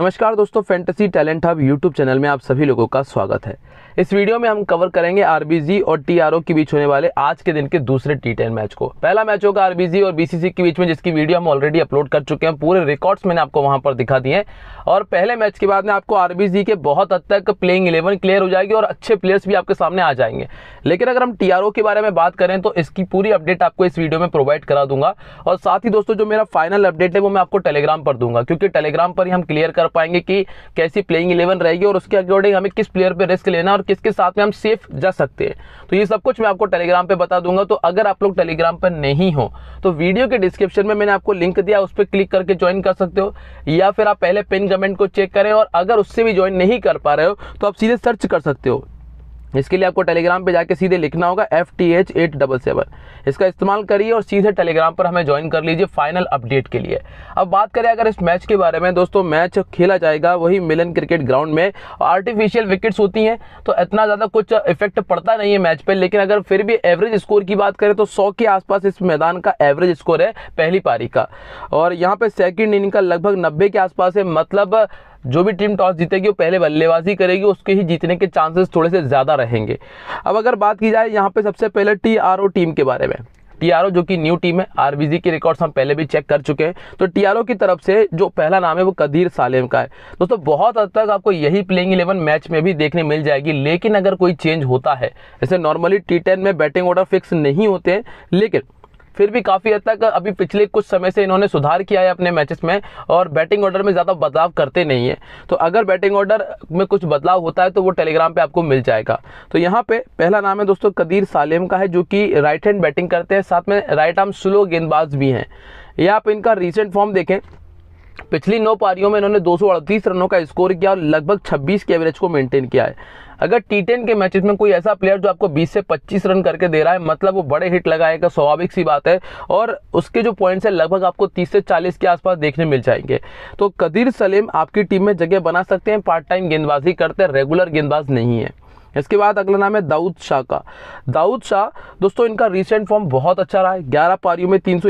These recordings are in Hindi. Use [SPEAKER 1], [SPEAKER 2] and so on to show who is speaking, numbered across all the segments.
[SPEAKER 1] नमस्कार दोस्तों Fantasy Talent Hub YouTube channel में आप सभी लोगों का स्वागत है इस वीडियो में हम कवर करेंगे आरबीजी और टीआरओ के बीच होने वाले आज के दिन के दूसरे टी टेन मैच को पहला मैच होगा आरबीजी और बीसीसी के बीच में जिसकी वीडियो हम ऑलरेडी अपलोड कर चुके हैं पूरे रिकॉर्ड्स मैंने आपको वहां पर दिखा दिए और पहले मैच के बाद में आपको आरबीजी के बहुत हद तक प्लेइंग इलेवन क्लियर हो जाएगी और अच्छे प्लेयर्स भी आपके सामने आ जाएंगे लेकिन अगर हम टीआरओ के बारे में बात करें तो इसकी पूरी अपडेट आपको इस वीडियो में प्रोवाइड करा दूंगा और साथ ही दोस्तों जो मेरा फाइनल अपडेट है वो मैं आपको टेलीग्राम पर दूंगा क्योंकि टेलीग्राम पर ही हम क्लियर कर कर पाएंगे कि कैसी प्लेइंग इलेवन रहेगी और उसके अकॉर्डिंग हमें किस प्लेयर पर रिस्क लेना और किसके साथ में हम सेफ जा सकते हैं तो ये सब कुछ मैं आपको टेलीग्राम पर बता दूंगा तो अगर आप लोग टेलीग्राम पर नहीं हो तो वीडियो के डिस्क्रिप्शन में मैंने आपको लिंक दिया उस पर क्लिक करके ज्वाइन कर सकते हो या फिर आप पहले पिन कमेंट को चेक करें और अगर उससे भी ज्वाइन नहीं कर पा रहे हो तो आप सीधे सर्च कर सकते हो इसके लिए आपको टेलीग्राम पे जाके सीधे लिखना होगा F T H eight double seven इसका इस्तेमाल करिए और सीधे टेलीग्राम पर हमें ज्वाइन कर लीजिए फाइनल अपडेट के लिए अब बात करें अगर इस मैच के बारे में दोस्तों मैच खेला जाएगा वही मिलन क्रिकेट ग्राउंड में आर्टिफिशियल विकेट्स होती हैं तो इतना ज़्यादा कुछ इफेक्ट पड़ता नहीं है मैच पर लेकिन अगर फिर भी एवरेज स्कोर की बात करें तो सौ के आसपास इस मैदान का एवरेज स्कोर है पहली पारी का और यहाँ पर सेकेंड इनिंग का लगभग नब्बे के आसपास है मतलब जो भी टीम टॉस जीतेगी वो पहले बल्लेबाजी करेगी उसके ही जीतने के चांसेस थोड़े से ज़्यादा रहेंगे अब अगर बात की जाए यहाँ पे सबसे पहले टी आर ओ टीम के बारे में टी आर ओ जो कि न्यू टीम है आर के रिकॉर्ड्स हम पहले भी चेक कर चुके हैं तो टी आर ओ की तरफ से जो पहला नाम है वो कदीर सालेम का है दोस्तों बहुत हद तक आपको यही प्लेइंग इलेवन मैच में भी देखने मिल जाएगी लेकिन अगर कोई चेंज होता है जैसे नॉर्मली टी टेन में बैटिंग ऑर्डर फिक्स नहीं होते हैं लेकिन फिर भी काफ़ी हद तक अभी पिछले कुछ समय से इन्होंने सुधार किया है अपने मैचेस में और बैटिंग ऑर्डर में ज़्यादा बदलाव करते नहीं है तो अगर बैटिंग ऑर्डर में कुछ बदलाव होता है तो वो टेलीग्राम पर आपको मिल जाएगा तो यहाँ पे पहला नाम है दोस्तों कदीर सालेम का है जो कि राइट हैंड बैटिंग करते हैं साथ में राइट आर्म स्लो गेंदबाज भी हैं या आप इनका रिसेंट फॉर्म देखें पिछली नौ पारियों में इन्होंने दो रनों का स्कोर किया और लगभग 26 के एवरेज को मेंटेन किया है अगर टी टेन के मैचेस में कोई ऐसा प्लेयर जो आपको बीस से पच्चीस रन करके दे रहा है मतलब वो बड़े हिट लगाएगा स्वाभाविक सी बात है और उसके जो पॉइंट्स है लगभग आपको तीस से चालीस के आसपास देखने मिल जाएंगे तो कदीर सलेम आपकी टीम में जगह बना सकते हैं पार्ट टाइम गेंदबाजी करते हैं रेगुलर गेंदबाज नहीं है इसके बाद अगला नाम है दाऊद शाह का दाऊद शाह दोस्तों इनका रिसेंट फॉर्म बहुत अच्छा रहा है ग्यारह पारियों में तीन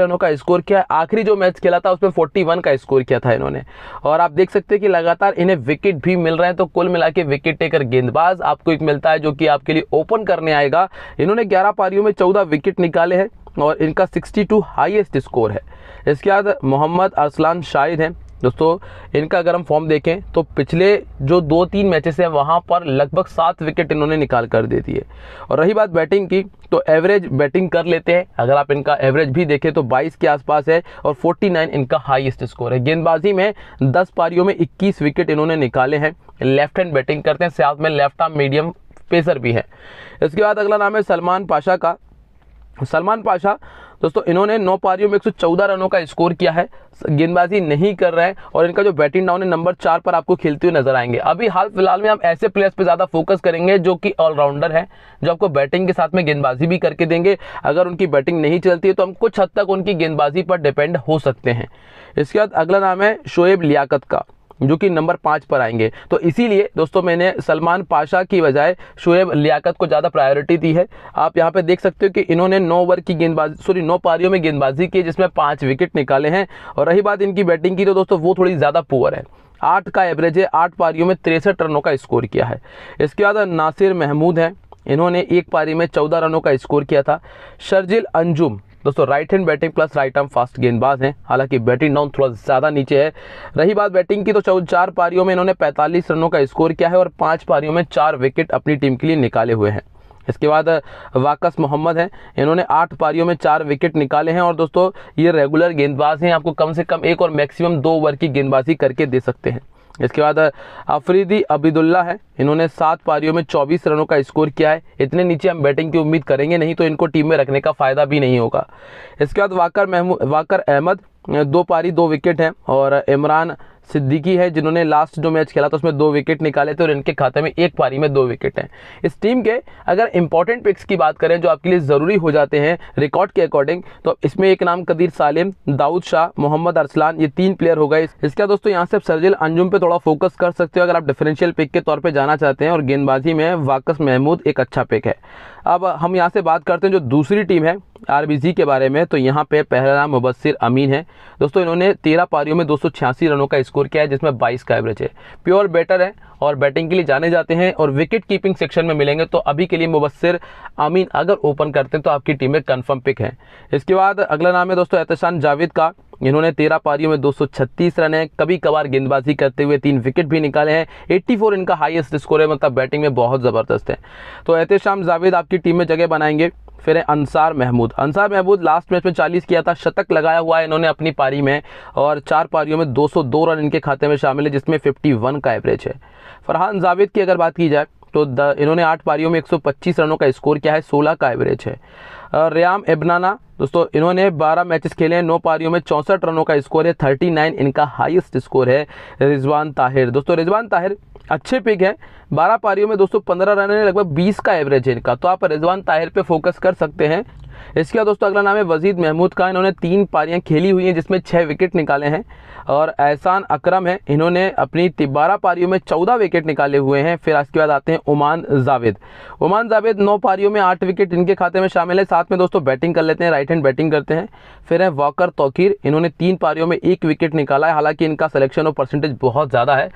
[SPEAKER 1] रनों का स्कोर किया है आखिरी जो मैच खेला था उसमें वन का स्कोर किया था इन्होंने और आप देख सकते हैं कि लगातार इन्हें विकेट भी मिल रहे हैं तो कुल मिला के विकेट टेकर गेंदबाज आपको एक मिलता है जो कि आपके लिए ओपन करने आएगा इन्होंने ग्यारह पारियों में चौदह विकेट निकाले हैं और इनका 62 हाईएस्ट स्कोर है इसके बाद मोहम्मद अरसलान शाहिद हैं दोस्तों इनका अगर हम फॉर्म देखें तो पिछले जो दो तीन मैचेस हैं वहाँ पर लगभग सात विकेट इन्होंने निकाल कर दे दिए और रही बात बैटिंग की तो एवरेज बैटिंग कर लेते हैं अगर आप इनका एवरेज भी देखें तो 22 के आसपास है और 49 इनका हाईएस्ट स्कोर है गेंदबाजी में 10 पारियों में 21 विकेट इन्होंने निकाले हैं लेफ्ट हैंड बैटिंग करते हैं साथ में लेफ्ट आर्म मीडियम पेसर भी है इसके बाद अगला नाम है सलमान पाशा का सलमान पाशा दोस्तों इन्होंने नौ पारियों में 114 रनों का स्कोर किया है गेंदबाजी नहीं कर रहे हैं और इनका जो बैटिंग डाउन है नंबर चार पर आपको खेलते हुए नजर आएंगे अभी हाल फिलहाल में हम ऐसे प्लेयर्स पे ज़्यादा फोकस करेंगे जो कि ऑलराउंडर है जो आपको बैटिंग के साथ में गेंदबाजी भी करके देंगे अगर उनकी बैटिंग नहीं चलती है तो हम कुछ हद तक उनकी गेंदबाजी पर डिपेंड हो सकते हैं इसके बाद अगला नाम है शोएब लियाकत का जो कि नंबर पाँच पर आएंगे तो इसीलिए दोस्तों मैंने सलमान पाशा की बजाय शुएब लियाकत को ज़्यादा प्रायोरिटी दी है आप यहाँ पे देख सकते हो कि इन्होंने नौ ओवर की गेंदबाजी सॉरी नौ पारियों में गेंदबाजी की जिसमें पाँच विकेट निकाले हैं और रही बात इनकी बैटिंग की तो दोस्तों वो थोड़ी ज़्यादा पुअर है आठ का एवरेज है आठ पारियों में तिरसठ रनों का स्कोर किया है इसके बाद नासिर महमूद हैं इन्होंने एक पारी में चौदह रनों का स्कोर किया था शर्जिल अंजुम दोस्तों right hand batting plus right arm fast गेंदबाज हैं हालांकि बैटिंग डाउन थोड़ा ज़्यादा नीचे है रही बात बैटिंग की तो चौ चार पारियों में इन्होंने पैंतालीस रनों का स्कोर किया है और पाँच पारियों में चार विकेट अपनी टीम के लिए निकाले हुए हैं इसके बाद वाकस मोहम्मद हैं इन्होंने आठ पारियों में चार विकेट निकाले हैं और दोस्तों ये रेगुलर गेंदबाज हैं आपको कम से कम एक और मैक्सिमम दो ओवर की गेंदबाजी करके दे सकते हैं इसके बाद अफरीदी अबिदुल्ला है इन्होंने सात पारियों में 24 रनों का स्कोर किया है इतने नीचे हम बैटिंग की उम्मीद करेंगे नहीं तो इनको टीम में रखने का फ़ायदा भी नहीं होगा इसके बाद वाकर महमूद वाकर अहमद दो पारी दो विकेट हैं और इमरान सिद्दीकी है जिन्होंने लास्ट जो मैच खेला था उसमें दो विकेट निकाले थे और इनके खाते में एक पारी में दो विकेट हैं इस टीम के अगर इंपॉर्टेंट पिक्स की बात करें जो आपके लिए ज़रूरी हो जाते हैं रिकॉर्ड के अकॉर्डिंग तो इसमें एक नाम कदीर सालिम दाऊद शाह मोहम्मद अरसलान ये तीन प्लेयर हो गए इसका दोस्तों यहाँ से आप सरजिल अंजुम पर थोड़ा फोकस कर सकते हो अगर आप डिफरेंशियल पिक के तौर पर जाना चाहते हैं और गेंदबाजी में वाकस महमूद एक अच्छा पिक है अब हम यहाँ से बात करते हैं जो दूसरी टीम है आर के बारे में तो यहाँ पे पहला नाम मुबसर अमीन है दोस्तों इन्होंने तेरह पारियों में दो रनों का स्कोर किया है जिसमें बाईस का एवरेज है प्योर बैटर है और बैटिंग के लिए जाने जाते हैं और विकेट कीपिंग सेक्शन में मिलेंगे तो अभी के लिए मुबसर अमीन अगर ओपन करते हैं तो आपकी टीम में कन्फर्म पिक है इसके बाद अगला नाम है दोस्तों एहतान जावेद का इन्होंने तेरह पारियों में 236 रन है कभी कभार गेंदबाजी करते हुए तीन विकेट भी निकाले हैं 84 इनका हाईएस्ट स्कोर है मतलब बैटिंग में बहुत ज़बरदस्त है तो शाम जावेद आपकी टीम में जगह बनाएंगे फिर है अंसार महमूद अंसार महमूद लास्ट मैच में 40 किया था शतक लगाया हुआ है इन्होंने अपनी पारी में और चार पारियों में 202 रन इनके खाते में शामिल है जिसमें 51 का एवरेज है फरहान जावेद की अगर बात की जाए तो द, इन्होंने आठ पारियों में 125 रनों का स्कोर किया है 16 का एवरेज है रियाम एबनाना दोस्तों इन्होंने 12 मैचेस खेले हैं नौ पारियों में चौंसठ रनों का स्कोर है 39 इनका हाईएस्ट स्कोर है रिजवान ताहिर दोस्तों रिजवान ताहिर अच्छे पिक है 12 पारियों में दोस्तों 15 रन है लगभग 20 का एवरेज है इनका तो आप रिजवान ताहिर पे फोकस कर सकते हैं इसके बाद दोस्तों अगला नाम है वजीद महमूद खान इन्होंने तीन पारियाँ खेली हुई हैं जिसमें छः विकेट निकाले हैं और एहसान अकरम है इन्होंने अपनी बारह पारियों में चौदह विकेट निकाले हुए हैं फिर इसके बाद आते हैं ओमान जावेद ओमान जावेद नौ पारियों में आठ विकेट इनके खाते में शामिल है साथ में दोस्तों बैटिंग कर लेते हैं राइट हैंड बैटिंग करते हैं फिर है वॉकर तोकीर इन्होंने तीन पारियों में एक विकेट निकाला है हालांकि इनका सलेक्शन और परसेंटेज बहुत ज़्यादा है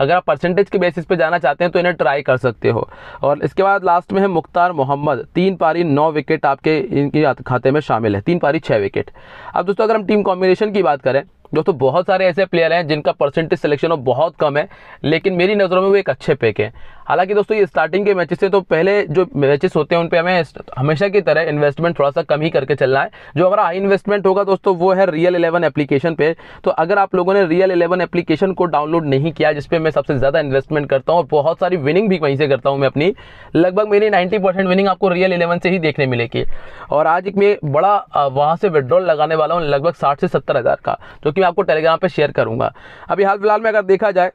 [SPEAKER 1] अगर आप परसेंटेज के बेसिस पे जाना चाहते हैं तो इन्हें ट्राई कर सकते हो और इसके बाद लास्ट में है मुख्तार मोहम्मद तीन पारी नौ विकेट आपके इनके खाते में शामिल है तीन पारी छः विकेट अब दोस्तों अगर हम टीम कॉम्बिनेशन की बात करें दोस्तों बहुत सारे ऐसे प्लेयर हैं जिनका परसेंटेज सिलेक्शन बहुत कम है लेकिन मेरी नज़रों में वो एक अच्छे पेक हैं हालांकि दोस्तों ये स्टार्टिंग के मैचेस से तो पहले जो मैचेस होते हैं उन पर हमें हमेशा की तरह इन्वेस्टमेंट थोड़ा सा कम ही करके चलना है जो हमारा हाई इन्वेस्टमेंट होगा दोस्तों वो है रियल इलेवन एप्लीकेशन पे तो अगर आप लोगों ने रियल इलेवन एप्लीकेशन को डाउनलोड नहीं किया जिसपे मैं सबसे ज़्यादा इन्वेस्टमेंट करता हूँ और बहुत सारी विनिंग भी वहीं से करता हूँ मैं अपनी लगभग मेरी नाइन्टी विनिंग आपको रियल इलेवन से ही देखने मिलेगी और आज एक मैं बड़ा वहाँ से विड्रॉल लगाने वाला हूँ लगभग साठ से सत्तर हज़ार का जो कि मैं आपको टेलीग्राम पर शेयर करूँगा अभी हाल फिलहाल में अगर देखा जाए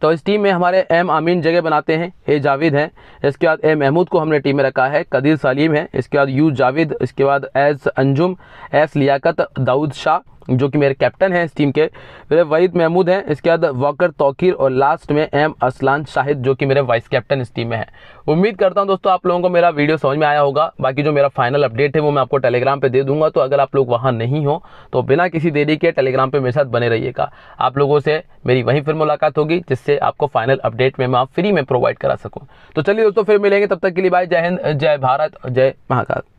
[SPEAKER 1] तो इस टीम में हमारे एम आमीन जगह बनाते हैं हे जावेद हैं इसके बाद ए महमूद को हमने टीम में रखा है कदीर सलीम है इसके बाद यू जावेद इसके बाद एस अंजुम एस लियाकत दाऊद शाह जो कि मेरे कैप्टन हैं इस टीम के मेरे वहीद महमूद हैं इसके बाद वॉकर तोकीर और लास्ट में एम असलान शाहिद जो कि मेरे वाइस कैप्टन इस टीम में है उम्मीद करता हूं दोस्तों आप लोगों को मेरा वीडियो समझ में आया होगा बाकी जो मेरा फाइनल अपडेट है वो मैं आपको टेलीग्राम पर दे दूंगा तो अगर आप लोग वहाँ नहीं हो तो बिना किसी देरी के टेलीग्राम पर मेरे साथ बने रहिएगा आप लोगों से मेरी वहीं फिर मुलाकात होगी जिससे आपको फाइनल अपडेट में मैं आप फ्री में प्रोवाइड करा सकूँ तो चलिए दोस्तों फिर मिलेंगे तब तक के लिए बाय जय हिंद जय भारत जय महाकाल